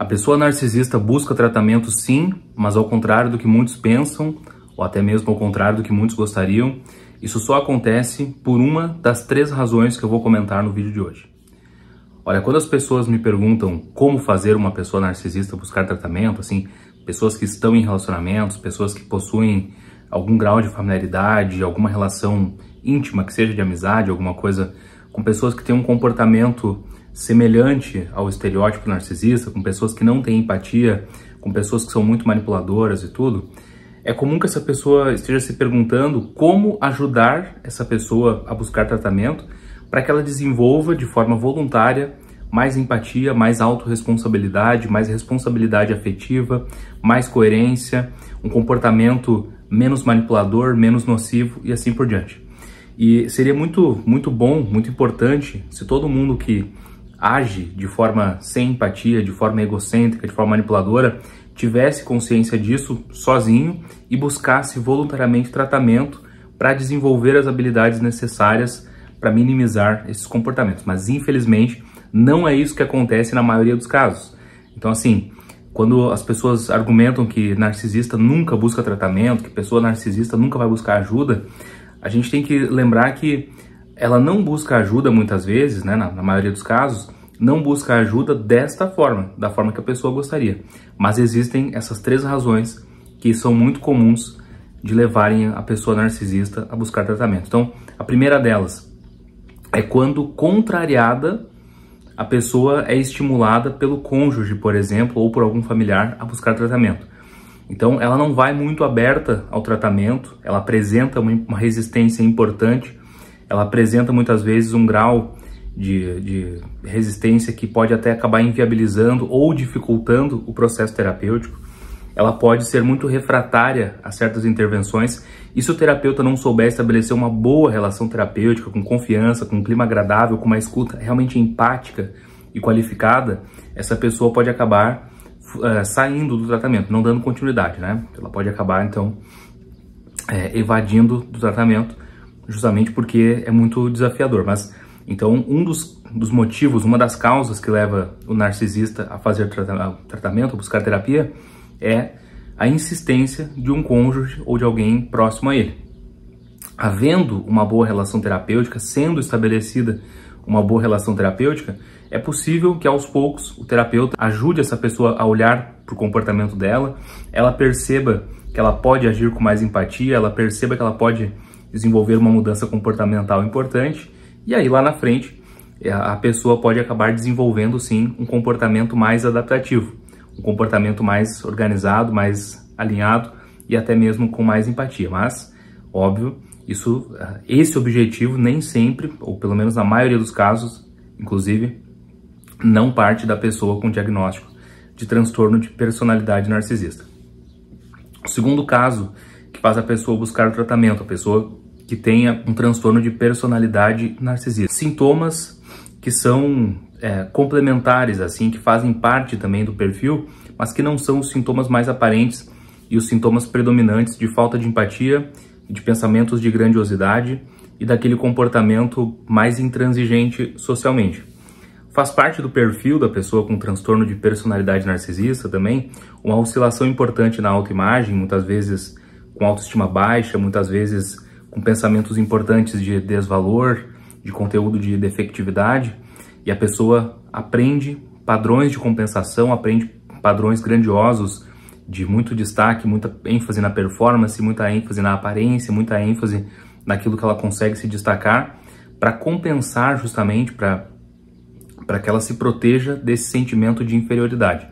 A pessoa narcisista busca tratamento sim, mas ao contrário do que muitos pensam, ou até mesmo ao contrário do que muitos gostariam, isso só acontece por uma das três razões que eu vou comentar no vídeo de hoje. Olha, quando as pessoas me perguntam como fazer uma pessoa narcisista buscar tratamento, assim, pessoas que estão em relacionamentos, pessoas que possuem algum grau de familiaridade, alguma relação íntima, que seja de amizade, alguma coisa, com pessoas que têm um comportamento semelhante ao estereótipo narcisista, com pessoas que não têm empatia, com pessoas que são muito manipuladoras e tudo, é comum que essa pessoa esteja se perguntando como ajudar essa pessoa a buscar tratamento para que ela desenvolva de forma voluntária mais empatia, mais autorresponsabilidade, mais responsabilidade afetiva, mais coerência, um comportamento menos manipulador, menos nocivo e assim por diante. E seria muito, muito bom, muito importante se todo mundo que age de forma sem empatia, de forma egocêntrica, de forma manipuladora, tivesse consciência disso sozinho e buscasse voluntariamente tratamento para desenvolver as habilidades necessárias para minimizar esses comportamentos. Mas infelizmente não é isso que acontece na maioria dos casos. Então assim, quando as pessoas argumentam que narcisista nunca busca tratamento, que pessoa narcisista nunca vai buscar ajuda, a gente tem que lembrar que ela não busca ajuda muitas vezes, né, na, na maioria dos casos, não busca ajuda desta forma, da forma que a pessoa gostaria. Mas existem essas três razões que são muito comuns de levarem a pessoa narcisista a buscar tratamento. Então, a primeira delas é quando contrariada, a pessoa é estimulada pelo cônjuge, por exemplo, ou por algum familiar a buscar tratamento. Então, ela não vai muito aberta ao tratamento, ela apresenta uma resistência importante ela apresenta muitas vezes um grau de, de, resistência que pode até acabar inviabilizando ou dificultando o processo terapêutico. Ela pode ser muito refratária a certas intervenções e se o terapeuta não souber estabelecer uma boa relação terapêutica, com confiança, com um clima agradável, com uma escuta realmente empática e qualificada, essa pessoa pode acabar uh, saindo do tratamento, não dando continuidade, né? Ela pode acabar, então, é, evadindo do tratamento justamente porque é muito desafiador. Mas então, um dos, dos motivos, uma das causas que leva o narcisista a fazer tratamento, a buscar terapia, é a insistência de um cônjuge ou de alguém próximo a ele. Havendo uma boa relação terapêutica, sendo estabelecida uma boa relação terapêutica, é possível que aos poucos o terapeuta ajude essa pessoa a olhar para o comportamento dela, ela perceba que ela pode agir com mais empatia, ela perceba que ela pode desenvolver uma mudança comportamental importante, e aí lá na frente é, a pessoa pode acabar desenvolvendo sim um comportamento mais adaptativo, um comportamento mais organizado, mais alinhado e até mesmo com mais empatia. Mas, óbvio, isso, é, esse objetivo nem sempre, ou pelo menos na maioria dos casos, inclusive, não parte da pessoa com diagnóstico de transtorno de personalidade narcisista. O segundo caso que faz a pessoa buscar o tratamento, a pessoa que tenha um transtorno de personalidade narcisista. Sintomas que são é, complementares, assim, que fazem parte também do perfil, mas que não são os sintomas mais aparentes e os sintomas predominantes de falta de empatia, de pensamentos de grandiosidade e daquele comportamento mais intransigente socialmente. Faz parte do perfil da pessoa com transtorno de personalidade narcisista também uma oscilação importante na autoimagem, muitas vezes com autoestima baixa, muitas vezes com pensamentos importantes de desvalor, de conteúdo de defectividade, e a pessoa aprende padrões de compensação, aprende padrões grandiosos de muito destaque, muita ênfase na performance, muita ênfase na aparência, muita ênfase naquilo que ela consegue se destacar, para compensar justamente, para que ela se proteja desse sentimento de inferioridade.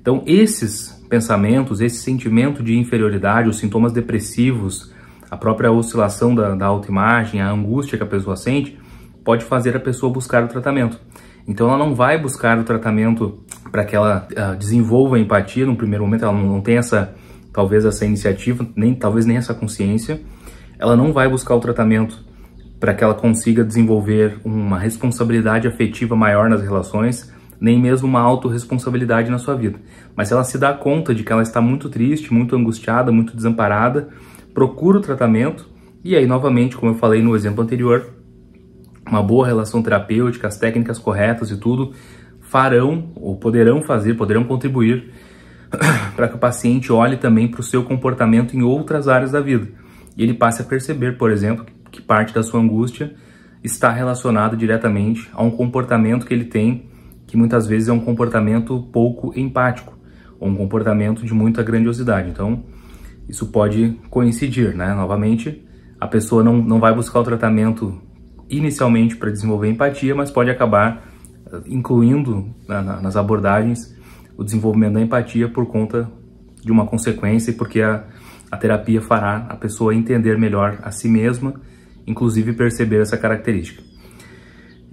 Então, esses pensamentos, esse sentimento de inferioridade, os sintomas depressivos a própria oscilação da, da autoimagem, a angústia que a pessoa sente, pode fazer a pessoa buscar o tratamento. Então ela não vai buscar o tratamento para que ela uh, desenvolva empatia no primeiro momento, ela não, não tem essa talvez essa iniciativa, nem talvez nem essa consciência. Ela não vai buscar o tratamento para que ela consiga desenvolver uma responsabilidade afetiva maior nas relações, nem mesmo uma autorresponsabilidade na sua vida. Mas se ela se dá conta de que ela está muito triste, muito angustiada, muito desamparada, procura o tratamento e aí novamente, como eu falei no exemplo anterior, uma boa relação terapêutica, as técnicas corretas e tudo farão ou poderão fazer, poderão contribuir para que o paciente olhe também para o seu comportamento em outras áreas da vida e ele passe a perceber, por exemplo, que parte da sua angústia está relacionada diretamente a um comportamento que ele tem, que muitas vezes é um comportamento pouco empático, ou um comportamento de muita grandiosidade. Então, isso pode coincidir, né? Novamente, a pessoa não, não vai buscar o tratamento inicialmente para desenvolver empatia, mas pode acabar eh, incluindo nas abordagens o desenvolvimento da empatia por conta de uma consequência e porque a, a terapia fará a pessoa entender melhor a si mesma, inclusive perceber essa característica.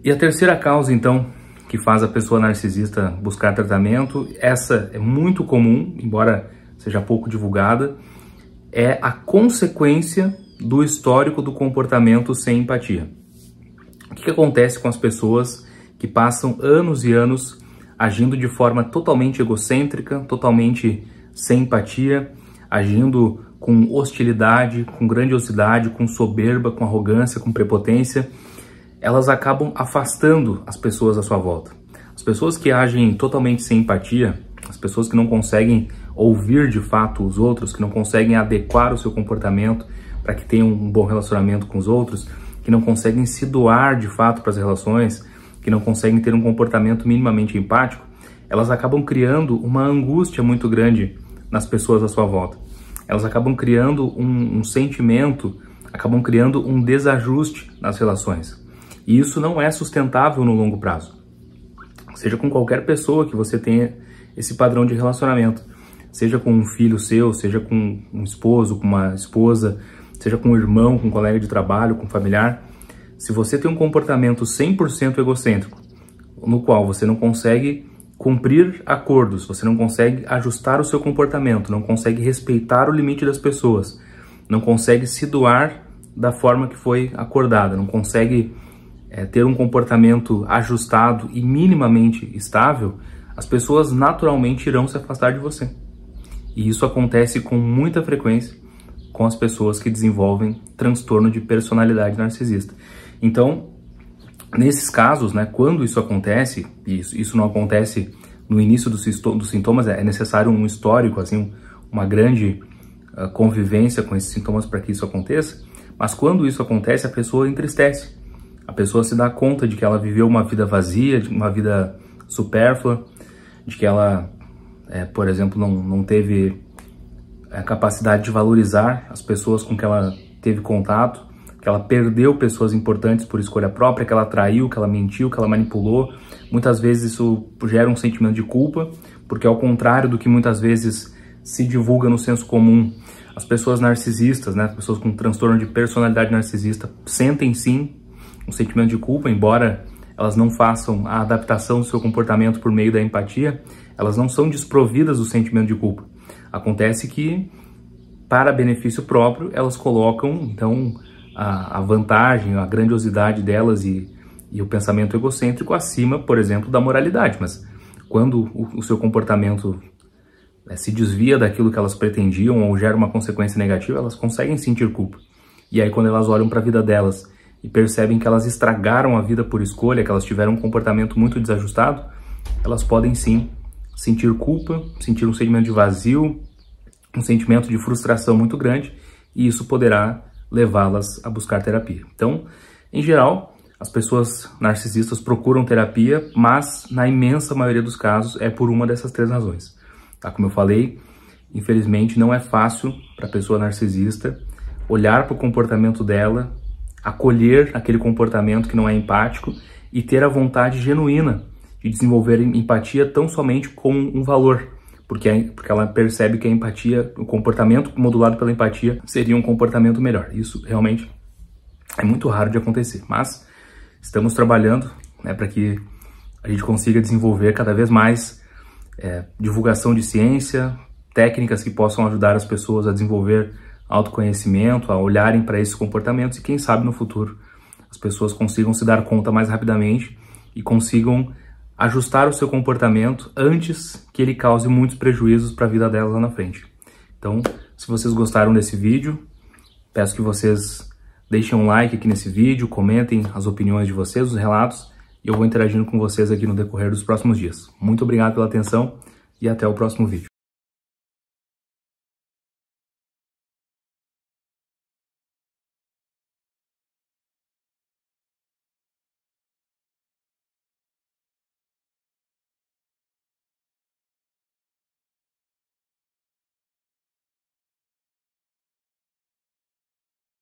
E a terceira causa, então, que faz a pessoa narcisista buscar tratamento, essa é muito comum, embora seja pouco divulgada, é a consequência do histórico do comportamento sem empatia. O que, acontece com as pessoas que passam anos e anos agindo de forma totalmente egocêntrica, totalmente sem empatia, agindo com hostilidade, com grandiosidade, com soberba, com arrogância, com prepotência? Elas acabam afastando as pessoas à sua volta. As pessoas que agem totalmente sem empatia, as pessoas que não conseguem ouvir de fato os outros, que não conseguem adequar o seu comportamento para que tenham um bom relacionamento com os outros, que não conseguem se doar de fato para as relações, que não conseguem ter um comportamento minimamente empático, elas acabam criando uma angústia muito grande nas pessoas à sua volta. Elas acabam criando um, um sentimento, acabam criando um desajuste nas relações. E isso não é sustentável no longo prazo. Seja com qualquer pessoa que você tenha esse padrão de relacionamento seja com um filho seu, seja com um esposo, com uma esposa, seja com um irmão, com um colega de trabalho, com um familiar, se você tem um comportamento 100% egocêntrico, no qual você não consegue cumprir acordos, você não consegue ajustar o seu comportamento, não consegue respeitar o limite das pessoas, não consegue se doar da forma que foi acordada, não consegue é, ter um comportamento ajustado e minimamente estável, as pessoas naturalmente irão se afastar de você. E isso acontece com muita frequência com as pessoas que desenvolvem transtorno de personalidade narcisista. Então, nesses casos, né, quando isso acontece, e isso, isso não acontece no início dos, dos, sintomas, é necessário um histórico, assim, uma grande uh, convivência com esses sintomas para que isso aconteça, mas quando isso acontece, a pessoa entristece. A pessoa se dá conta de que ela viveu uma vida vazia, de uma vida supérflua, de que ela é, por exemplo, não, não teve a capacidade de valorizar as pessoas com que ela teve contato, que ela perdeu pessoas importantes por escolha própria, que ela traiu, que ela mentiu, que ela manipulou. Muitas vezes isso gera um sentimento de culpa, porque ao contrário do que muitas vezes se divulga no senso comum, as pessoas narcisistas, né, as pessoas com transtorno de personalidade narcisista sentem sim um sentimento de culpa, embora elas não façam a adaptação do seu comportamento por meio da empatia, elas não são desprovidas do sentimento de culpa. Acontece que, para benefício próprio, elas colocam, então, a, a vantagem, a grandiosidade delas e, e o pensamento egocêntrico acima, por exemplo, da moralidade. Mas quando o, o seu comportamento né, se desvia daquilo que elas pretendiam ou gera uma consequência negativa, elas conseguem sentir culpa. E aí, quando elas olham para a vida delas e percebem que elas estragaram a vida por escolha, que elas tiveram um comportamento muito desajustado, elas podem sim sentir culpa, sentir um sentimento de vazio, um sentimento de frustração muito grande, e isso poderá levá-las a buscar terapia. Então, em geral, as pessoas narcisistas procuram terapia, mas na imensa maioria dos casos é por uma dessas três razões. Tá? Como eu falei, infelizmente não é fácil para a pessoa narcisista olhar para o comportamento dela, acolher aquele comportamento que não é empático e ter a vontade genuína de desenvolver empatia tão somente com um valor, porque, porque ela percebe que a empatia, o comportamento modulado pela empatia, seria um comportamento melhor. Isso realmente é muito raro de acontecer, mas estamos trabalhando né, para que a gente consiga desenvolver cada vez mais é, divulgação de ciência, técnicas que possam ajudar as pessoas a desenvolver autoconhecimento, a olharem para esses comportamentos e quem sabe no futuro as pessoas consigam se dar conta mais rapidamente e consigam ajustar o seu comportamento antes que ele cause muitos prejuízos para a vida delas lá na frente. Então, se vocês gostaram desse vídeo, peço que vocês deixem um like aqui nesse vídeo, comentem as opiniões de vocês, os relatos, e eu vou interagindo com vocês aqui no decorrer dos próximos dias. Muito obrigado pela atenção e até o próximo vídeo.